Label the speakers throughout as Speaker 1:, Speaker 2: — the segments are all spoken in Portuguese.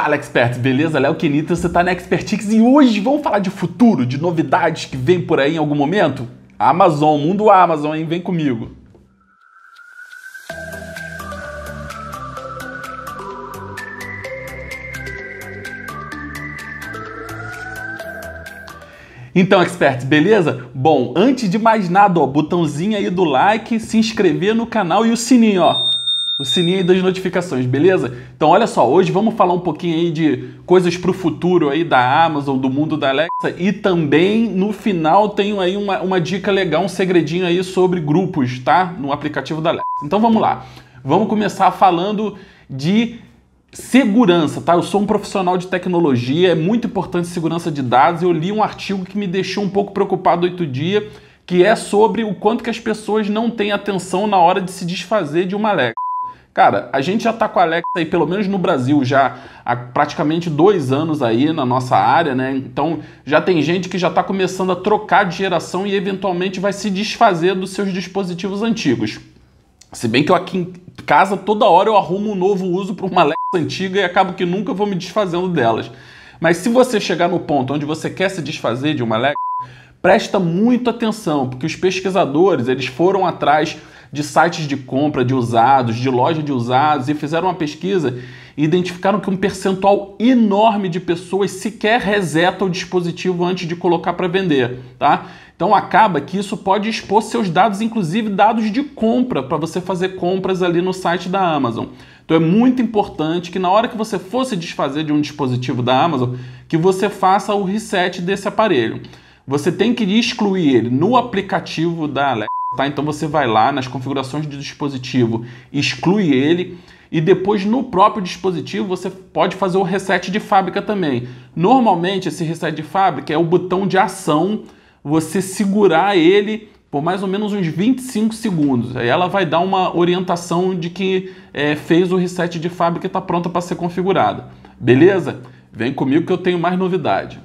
Speaker 1: Fala experts, beleza? Léo Kenita, você está na Expertix e hoje vamos falar de futuro, de novidades que vem por aí em algum momento? Amazon, mundo Amazon, hein? Vem comigo. Então, expert, beleza? Bom, antes de mais nada, ó, botãozinho aí do like, se inscrever no canal e o sininho, ó o sininho aí das notificações, beleza? Então olha só, hoje vamos falar um pouquinho aí de coisas para o futuro aí da Amazon, do mundo da Alexa e também no final tenho aí uma, uma dica legal, um segredinho aí sobre grupos, tá? No aplicativo da Alexa. Então vamos lá, vamos começar falando de segurança, tá? Eu sou um profissional de tecnologia, é muito importante segurança de dados. Eu li um artigo que me deixou um pouco preocupado oito dia, que é sobre o quanto que as pessoas não têm atenção na hora de se desfazer de uma Alexa. Cara, a gente já está com a Alexa aí, pelo menos no Brasil, já há praticamente dois anos aí na nossa área, né? Então já tem gente que já está começando a trocar de geração e eventualmente vai se desfazer dos seus dispositivos antigos. Se bem que eu aqui em casa toda hora eu arrumo um novo uso para uma Alexa antiga e acabo que nunca vou me desfazendo delas. Mas se você chegar no ponto onde você quer se desfazer de uma Alexa, presta muita atenção, porque os pesquisadores, eles foram atrás de sites de compra de usados, de loja de usados, e fizeram uma pesquisa e identificaram que um percentual enorme de pessoas sequer reseta o dispositivo antes de colocar para vender, tá? Então acaba que isso pode expor seus dados, inclusive dados de compra, para você fazer compras ali no site da Amazon. Então é muito importante que na hora que você for se desfazer de um dispositivo da Amazon, que você faça o reset desse aparelho. Você tem que excluir ele no aplicativo da Alexa Tá? Então você vai lá nas configurações do dispositivo, exclui ele e depois no próprio dispositivo você pode fazer o reset de fábrica também. Normalmente esse reset de fábrica é o botão de ação, você segurar ele por mais ou menos uns 25 segundos. Aí ela vai dar uma orientação de que é, fez o reset de fábrica e está pronta para ser configurada. Beleza? Vem comigo que eu tenho mais novidade.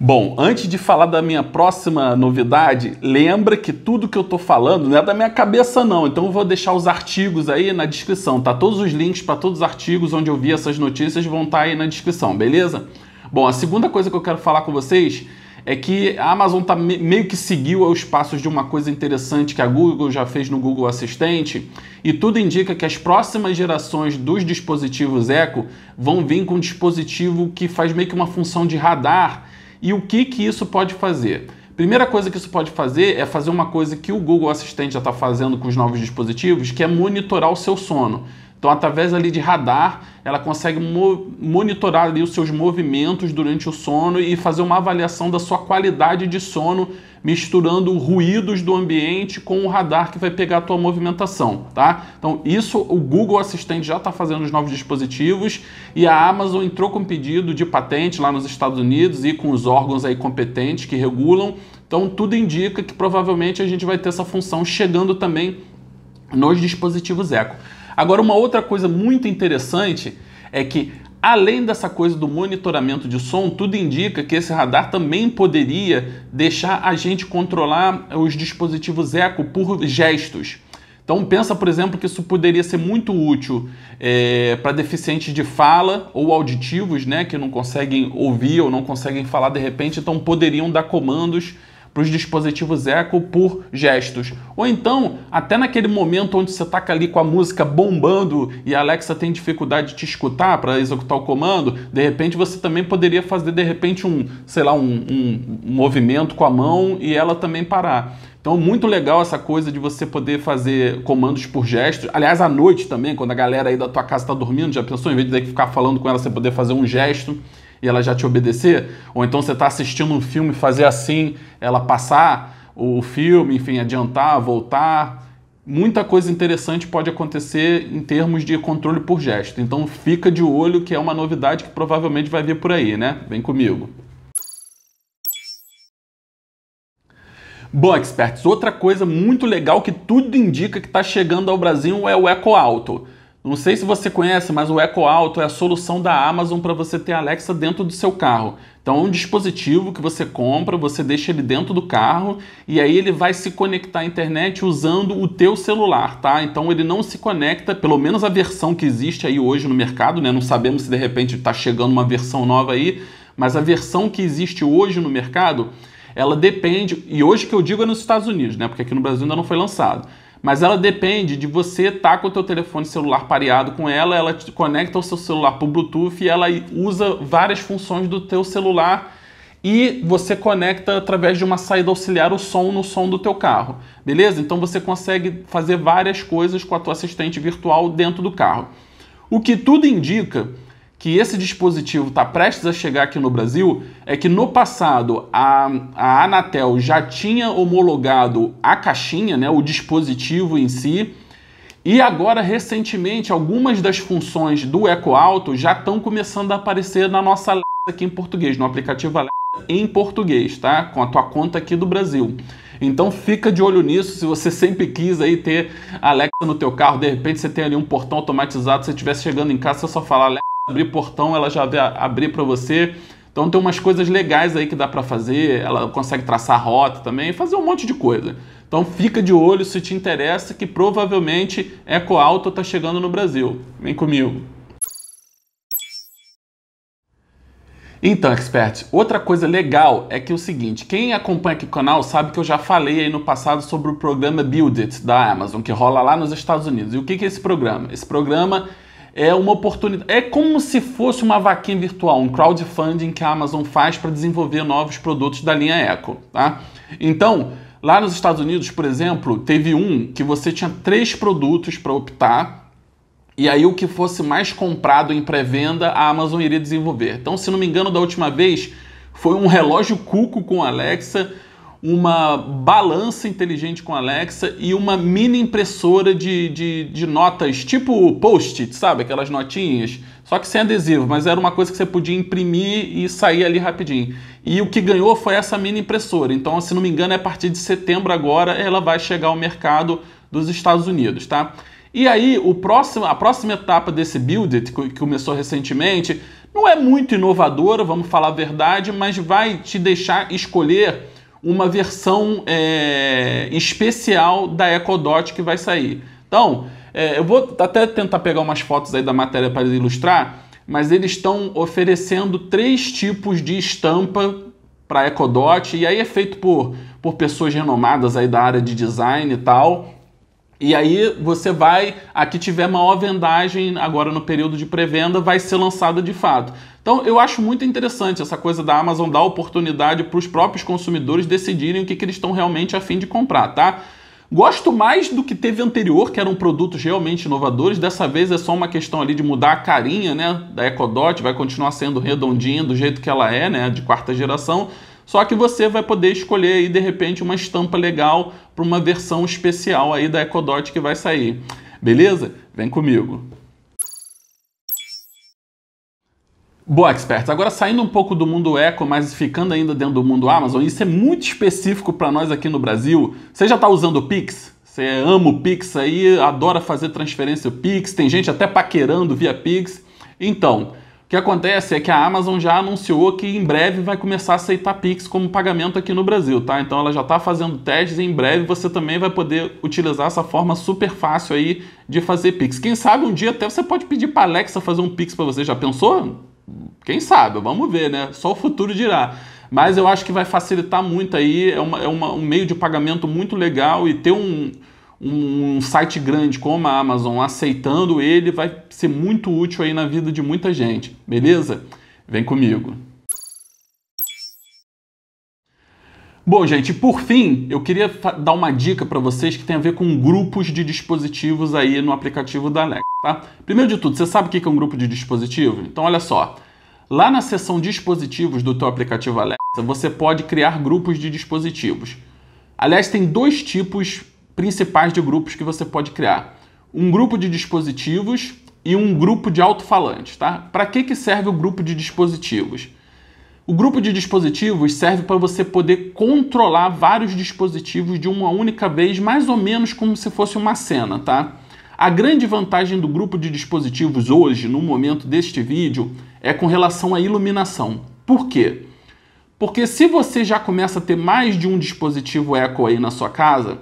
Speaker 1: Bom, antes de falar da minha próxima novidade, lembra que tudo que eu tô falando não é da minha cabeça não. Então eu vou deixar os artigos aí na descrição, tá? Todos os links para todos os artigos onde eu vi essas notícias vão estar tá aí na descrição, beleza? Bom, a segunda coisa que eu quero falar com vocês é que a Amazon tá me meio que seguiu os passos de uma coisa interessante que a Google já fez no Google Assistente, e tudo indica que as próximas gerações dos dispositivos Echo vão vir com um dispositivo que faz meio que uma função de radar e o que, que isso pode fazer? Primeira coisa que isso pode fazer é fazer uma coisa que o Google Assistente já está fazendo com os novos dispositivos, que é monitorar o seu sono. Então, através ali de radar, ela consegue mo monitorar ali os seus movimentos durante o sono e fazer uma avaliação da sua qualidade de sono, misturando ruídos do ambiente com o radar que vai pegar a tua movimentação, tá? Então, isso o Google Assistente já está fazendo nos novos dispositivos e a Amazon entrou com um pedido de patente lá nos Estados Unidos e com os órgãos aí competentes que regulam. Então, tudo indica que provavelmente a gente vai ter essa função chegando também nos dispositivos Echo. Agora, uma outra coisa muito interessante é que, além dessa coisa do monitoramento de som, tudo indica que esse radar também poderia deixar a gente controlar os dispositivos eco por gestos. Então pensa, por exemplo, que isso poderia ser muito útil é, para deficientes de fala ou auditivos, né, que não conseguem ouvir ou não conseguem falar de repente, então poderiam dar comandos para os dispositivos Echo por gestos. Ou então, até naquele momento onde você está ali com a música bombando e a Alexa tem dificuldade de te escutar para executar o comando, de repente você também poderia fazer de repente um, sei lá, um, um, movimento com a mão e ela também parar. Então, muito legal essa coisa de você poder fazer comandos por gestos. Aliás, à noite também, quando a galera aí da tua casa está dormindo, já pensou em vez de ter que ficar falando com ela, você poder fazer um gesto e ela já te obedecer, ou então você está assistindo um filme fazer assim, ela passar o filme, enfim, adiantar, voltar. Muita coisa interessante pode acontecer em termos de controle por gesto. Então fica de olho que é uma novidade que provavelmente vai vir por aí, né? Vem comigo. Bom, experts, outra coisa muito legal que tudo indica que está chegando ao Brasil é o Eco Alto. Não sei se você conhece, mas o Echo Alto é a solução da Amazon para você ter Alexa dentro do seu carro. Então é um dispositivo que você compra, você deixa ele dentro do carro e aí ele vai se conectar à internet usando o teu celular, tá? Então ele não se conecta, pelo menos a versão que existe aí hoje no mercado, né? Não sabemos se de repente está chegando uma versão nova aí, mas a versão que existe hoje no mercado, ela depende, e hoje que eu digo é nos Estados Unidos, né? Porque aqui no Brasil ainda não foi lançado mas ela depende de você estar tá com o teu telefone celular pareado com ela, ela te conecta o seu celular por Bluetooth e ela usa várias funções do teu celular e você conecta através de uma saída auxiliar o som no som do teu carro, beleza? Então você consegue fazer várias coisas com a tua assistente virtual dentro do carro. O que tudo indica que esse dispositivo está prestes a chegar aqui no Brasil é que no passado a, a Anatel já tinha homologado a caixinha, né, o dispositivo em si, e agora recentemente algumas das funções do EcoAuto já estão começando a aparecer na nossa Alexa aqui em português, no aplicativo Alexa em português, tá? Com a tua conta aqui do Brasil. Então fica de olho nisso, se você sempre quis aí ter Alexa no teu carro, de repente você tem ali um portão automatizado, se você estiver chegando em casa, você só fala Alexa abrir portão, ela já vai abrir para você. Então tem umas coisas legais aí que dá para fazer, ela consegue traçar rota também, fazer um monte de coisa. Então fica de olho se te interessa que provavelmente Eco Alto está chegando no Brasil. Vem comigo. Então, expert, outra coisa legal é que é o seguinte, quem acompanha aqui o canal sabe que eu já falei aí no passado sobre o programa Build It da Amazon, que rola lá nos Estados Unidos. E o que é esse programa? Esse programa é uma oportunidade. É como se fosse uma vaquinha virtual, um crowdfunding que a Amazon faz para desenvolver novos produtos da linha Eco. Tá? Então, lá nos Estados Unidos, por exemplo, teve um que você tinha três produtos para optar. E aí, o que fosse mais comprado em pré-venda, a Amazon iria desenvolver. Então, se não me engano, da última vez foi um relógio cuco com Alexa uma balança inteligente com Alexa e uma mini impressora de, de, de notas, tipo post-it, sabe? Aquelas notinhas, só que sem adesivo, mas era uma coisa que você podia imprimir e sair ali rapidinho. E o que ganhou foi essa mini impressora. Então, se não me engano, é a partir de setembro agora ela vai chegar ao mercado dos Estados Unidos, tá? E aí, o próximo, a próxima etapa desse Build It, que começou recentemente, não é muito inovadora, vamos falar a verdade, mas vai te deixar escolher uma versão é, especial da EcoDot que vai sair. Então, é, eu vou até tentar pegar umas fotos aí da matéria para ilustrar, mas eles estão oferecendo três tipos de estampa para EcoDot, e aí é feito por, por pessoas renomadas aí da área de design e tal. E aí você vai, a que tiver maior vendagem agora no período de pré-venda vai ser lançada de fato. Então eu acho muito interessante essa coisa da Amazon dar oportunidade para os próprios consumidores decidirem o que, que eles estão realmente a fim de comprar, tá? Gosto mais do que teve anterior, que eram produtos realmente inovadores. Dessa vez é só uma questão ali de mudar a carinha, né? Da Ecodot vai continuar sendo redondinha do jeito que ela é, né? De quarta geração. Só que você vai poder escolher aí de repente uma estampa legal para uma versão especial aí da Ecodot que vai sair. Beleza? Vem comigo. Boa, expert. Agora saindo um pouco do mundo eco, mas ficando ainda dentro do mundo Amazon, isso é muito específico para nós aqui no Brasil. Você já está usando o Pix? Você ama o Pix aí, adora fazer transferência Pix, tem gente até paquerando via Pix. Então, o que acontece é que a Amazon já anunciou que em breve vai começar a aceitar Pix como pagamento aqui no Brasil, tá? Então ela já está fazendo testes e em breve você também vai poder utilizar essa forma super fácil aí de fazer Pix. Quem sabe um dia até você pode pedir para Alexa fazer um Pix para você. Já pensou? Quem sabe? Vamos ver, né? Só o futuro dirá. Mas eu acho que vai facilitar muito aí, é, uma, é uma, um meio de pagamento muito legal e ter um, um site grande como a Amazon aceitando ele vai ser muito útil aí na vida de muita gente, beleza? Vem comigo. Bom, gente, por fim, eu queria dar uma dica para vocês que tem a ver com grupos de dispositivos aí no aplicativo da Alexa, tá? Primeiro de tudo, você sabe o que é um grupo de dispositivo? Então, olha só. Lá na seção dispositivos do teu aplicativo Alexa, você pode criar grupos de dispositivos. Aliás, tem dois tipos principais de grupos que você pode criar: um grupo de dispositivos e um grupo de alto-falantes, tá? Para que que serve o grupo de dispositivos? O grupo de dispositivos serve para você poder controlar vários dispositivos de uma única vez, mais ou menos como se fosse uma cena, tá? A grande vantagem do grupo de dispositivos hoje, no momento deste vídeo, é com relação à iluminação. Por quê? Porque se você já começa a ter mais de um dispositivo Echo aí na sua casa,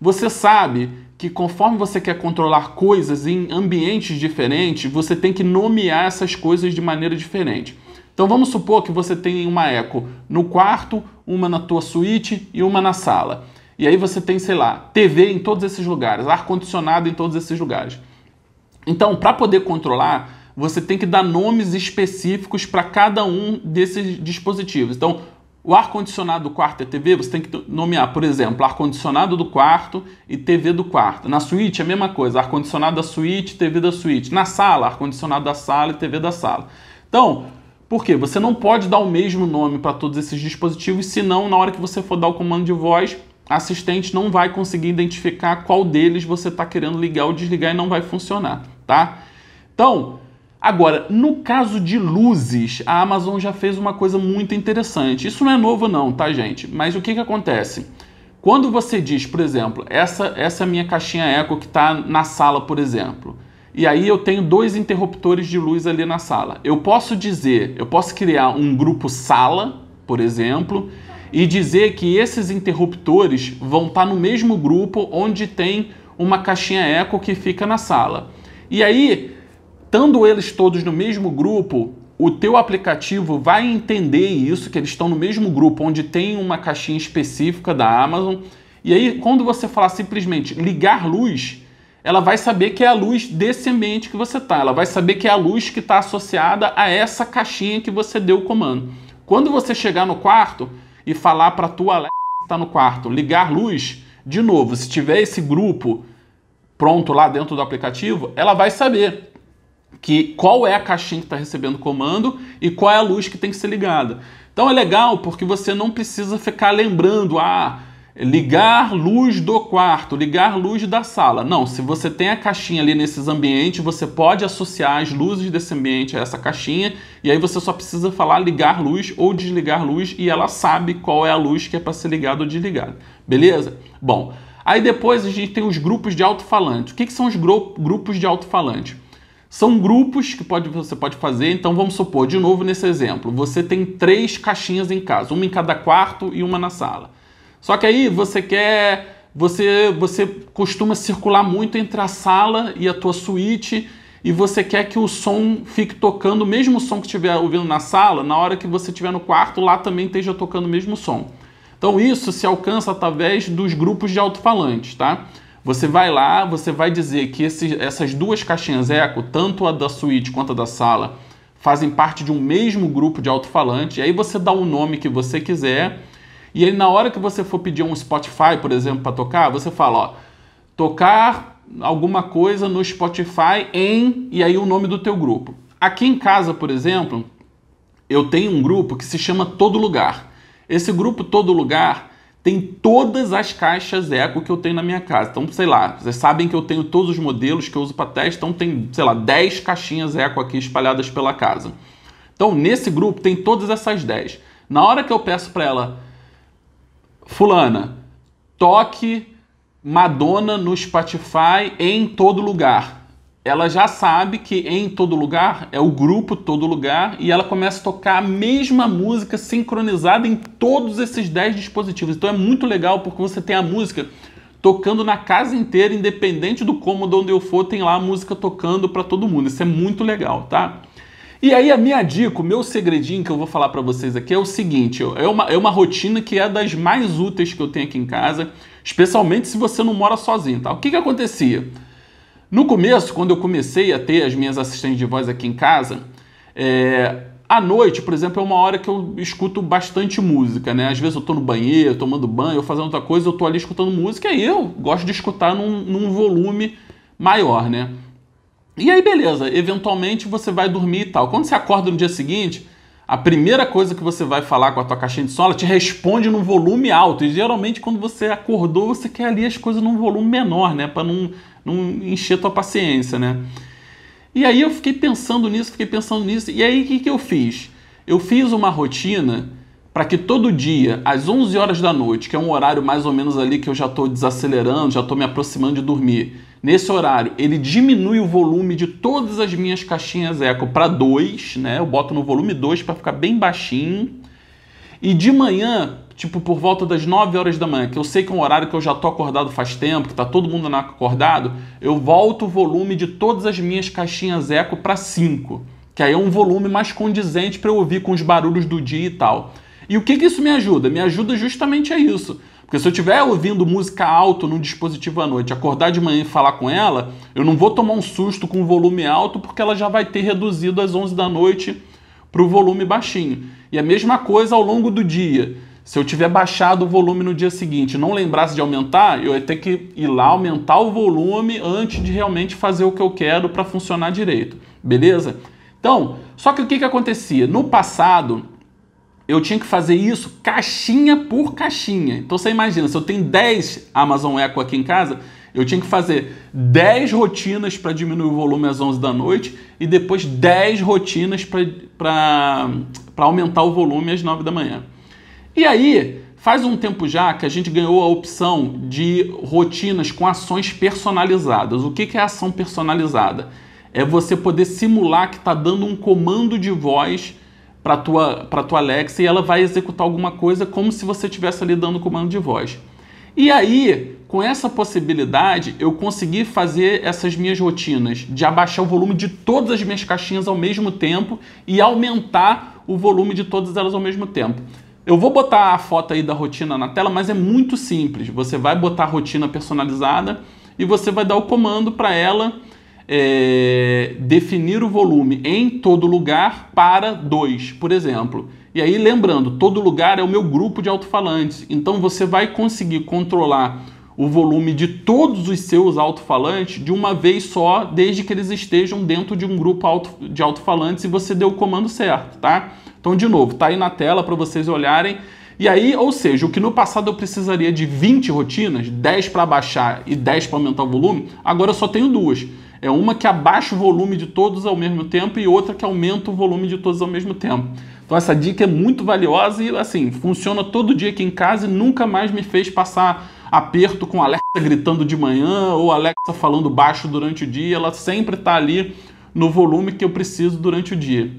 Speaker 1: você sabe que conforme você quer controlar coisas em ambientes diferentes, você tem que nomear essas coisas de maneira diferente. Então vamos supor que você tem uma Echo no quarto, uma na tua suíte e uma na sala. E aí você tem, sei lá, TV em todos esses lugares, ar-condicionado em todos esses lugares. Então, para poder controlar, você tem que dar nomes específicos para cada um desses dispositivos. Então, o ar-condicionado do quarto é TV, você tem que nomear, por exemplo, ar-condicionado do quarto e TV do quarto. Na suíte é a mesma coisa, ar-condicionado da suíte, TV da suíte. Na sala, ar-condicionado da sala e TV da sala. Então, por quê? Você não pode dar o mesmo nome para todos esses dispositivos, senão na hora que você for dar o comando de voz, assistente não vai conseguir identificar qual deles você está querendo ligar ou desligar e não vai funcionar, tá? Então, agora, no caso de luzes, a Amazon já fez uma coisa muito interessante. Isso não é novo não, tá, gente? Mas o que, que acontece? Quando você diz, por exemplo, essa, essa minha caixinha Eco que está na sala, por exemplo, e aí eu tenho dois interruptores de luz ali na sala. Eu posso dizer, eu posso criar um grupo sala, por exemplo, e dizer que esses interruptores vão estar tá no mesmo grupo onde tem uma caixinha eco que fica na sala. E aí, estando eles todos no mesmo grupo, o teu aplicativo vai entender isso, que eles estão no mesmo grupo onde tem uma caixinha específica da Amazon. E aí, quando você falar simplesmente ligar luz, ela vai saber que é a luz desse ambiente que você está. Ela vai saber que é a luz que está associada a essa caixinha que você deu o comando. Quando você chegar no quarto, e falar para tua Alexa que está no quarto, ligar luz, de novo, se tiver esse grupo pronto lá dentro do aplicativo, ela vai saber que qual é a caixinha que está recebendo comando e qual é a luz que tem que ser ligada. Então é legal porque você não precisa ficar lembrando, ah, ligar luz do quarto, ligar luz da sala. Não, se você tem a caixinha ali nesses ambientes, você pode associar as luzes desse ambiente a essa caixinha e aí você só precisa falar ligar luz ou desligar luz e ela sabe qual é a luz que é para ser ligada ou desligada. Beleza? Bom, aí depois a gente tem os grupos de alto-falante. O que, que são os gru grupos de alto-falante? São grupos que pode, você pode fazer. Então vamos supor, de novo nesse exemplo, você tem três caixinhas em casa, uma em cada quarto e uma na sala. Só que aí você quer. Você, você costuma circular muito entre a sala e a tua suíte e você quer que o som fique tocando o mesmo som que estiver ouvindo na sala, na hora que você estiver no quarto, lá também esteja tocando o mesmo som. Então isso se alcança através dos grupos de alto-falantes, tá? Você vai lá, você vai dizer que esse, essas duas caixinhas eco, tanto a da suíte quanto a da sala, fazem parte de um mesmo grupo de alto-falante, e aí você dá o nome que você quiser e aí, na hora que você for pedir um Spotify, por exemplo, para tocar, você fala, ó, tocar alguma coisa no Spotify em e aí o nome do teu grupo. Aqui em casa, por exemplo, eu tenho um grupo que se chama Todo Lugar. Esse grupo Todo Lugar tem todas as caixas eco que eu tenho na minha casa. Então, sei lá, vocês sabem que eu tenho todos os modelos que eu uso para teste, então tem, sei lá, 10 caixinhas eco aqui espalhadas pela casa. Então, nesse grupo tem todas essas 10. Na hora que eu peço para ela Fulana, toque Madonna no Spotify em todo lugar. Ela já sabe que em todo lugar é o grupo todo lugar e ela começa a tocar a mesma música sincronizada em todos esses 10 dispositivos. Então é muito legal porque você tem a música tocando na casa inteira, independente do cômodo onde eu for, tem lá a música tocando para todo mundo. Isso é muito legal, tá? E aí a minha dica, o meu segredinho que eu vou falar para vocês aqui é o seguinte, é uma, é uma rotina que é das mais úteis que eu tenho aqui em casa, especialmente se você não mora sozinho, tá? O que que acontecia? No começo, quando eu comecei a ter as minhas assistentes de voz aqui em casa, é, à noite, por exemplo, é uma hora que eu escuto bastante música, né? Às vezes eu tô no banheiro, tomando banho, eu fazendo outra coisa, eu tô ali escutando música e eu gosto de escutar num, num volume maior, né? E aí, beleza, eventualmente você vai dormir e tal. Quando você acorda no dia seguinte, a primeira coisa que você vai falar com a tua caixinha de som, ela te responde num volume alto. E geralmente, quando você acordou, você quer ali as coisas num volume menor, né? Para não, não encher tua paciência, né? E aí eu fiquei pensando nisso, fiquei pensando nisso. E aí, o que, que eu fiz? Eu fiz uma rotina para que todo dia, às 11 horas da noite, que é um horário mais ou menos ali que eu já estou desacelerando, já estou me aproximando de dormir, nesse horário ele diminui o volume de todas as minhas caixinhas eco para 2, né? Eu boto no volume 2 para ficar bem baixinho. E de manhã, tipo por volta das 9 horas da manhã, que eu sei que é um horário que eu já estou acordado faz tempo, que está todo mundo acordado, eu volto o volume de todas as minhas caixinhas eco para 5, que aí é um volume mais condizente para eu ouvir com os barulhos do dia e tal. E o que, que isso me ajuda? Me ajuda justamente a isso. Porque se eu estiver ouvindo música alto num dispositivo à noite, acordar de manhã e falar com ela, eu não vou tomar um susto com o volume alto, porque ela já vai ter reduzido às 11 da noite para o volume baixinho. E a mesma coisa ao longo do dia. Se eu tiver baixado o volume no dia seguinte não lembrasse de aumentar, eu ia ter que ir lá aumentar o volume antes de realmente fazer o que eu quero para funcionar direito. Beleza? Então, só que o que, que acontecia? No passado, eu tinha que fazer isso caixinha por caixinha. Então você imagina, se eu tenho 10 Amazon Echo aqui em casa, eu tinha que fazer 10 rotinas para diminuir o volume às 11 da noite e depois 10 rotinas para aumentar o volume às 9 da manhã. E aí, faz um tempo já que a gente ganhou a opção de rotinas com ações personalizadas. O que, que é ação personalizada? É você poder simular que está dando um comando de voz para tua para tua Alexa e ela vai executar alguma coisa como se você estivesse ali dando comando de voz. E aí, com essa possibilidade, eu consegui fazer essas minhas rotinas de abaixar o volume de todas as minhas caixinhas ao mesmo tempo e aumentar o volume de todas elas ao mesmo tempo. Eu vou botar a foto aí da rotina na tela, mas é muito simples. Você vai botar a rotina personalizada e você vai dar o comando para ela é, definir o volume em todo lugar para 2, por exemplo. E aí, lembrando, todo lugar é o meu grupo de alto-falantes. Então você vai conseguir controlar o volume de todos os seus alto-falantes de uma vez só, desde que eles estejam dentro de um grupo alto, de alto-falantes e você deu o comando certo, tá? Então, de novo, tá aí na tela para vocês olharem. E aí, ou seja, o que no passado eu precisaria de 20 rotinas, 10 para baixar e 10 para aumentar o volume, agora eu só tenho duas. É uma que abaixa o volume de todos ao mesmo tempo e outra que aumenta o volume de todos ao mesmo tempo. Então essa dica é muito valiosa e assim, funciona todo dia aqui em casa e nunca mais me fez passar aperto com a Alexa gritando de manhã ou a Alexa falando baixo durante o dia, ela sempre está ali no volume que eu preciso durante o dia.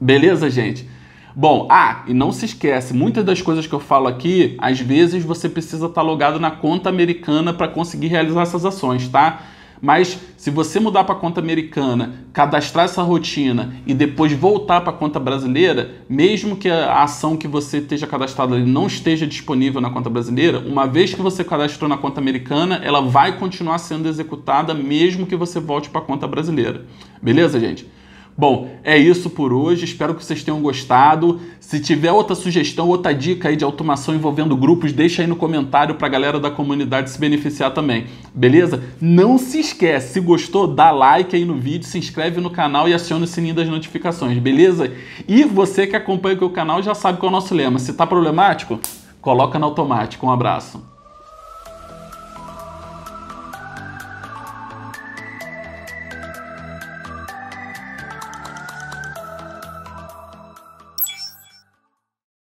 Speaker 1: Beleza, gente? Bom, ah, e não se esquece, muitas das coisas que eu falo aqui, às vezes você precisa estar tá logado na conta americana para conseguir realizar essas ações, tá? Mas se você mudar para a conta americana, cadastrar essa rotina e depois voltar para a conta brasileira, mesmo que a ação que você esteja cadastrada ali não esteja disponível na conta brasileira, uma vez que você cadastrou na conta americana, ela vai continuar sendo executada mesmo que você volte para a conta brasileira. Beleza, gente? Bom, é isso por hoje. Espero que vocês tenham gostado. Se tiver outra sugestão, outra dica aí de automação envolvendo grupos, deixa aí no comentário para a galera da comunidade se beneficiar também. Beleza? Não se esquece, se gostou, dá like aí no vídeo, se inscreve no canal e aciona o sininho das notificações, beleza? E você que acompanha aqui o canal já sabe qual é o nosso lema. Se está problemático, coloca no automático. Um abraço.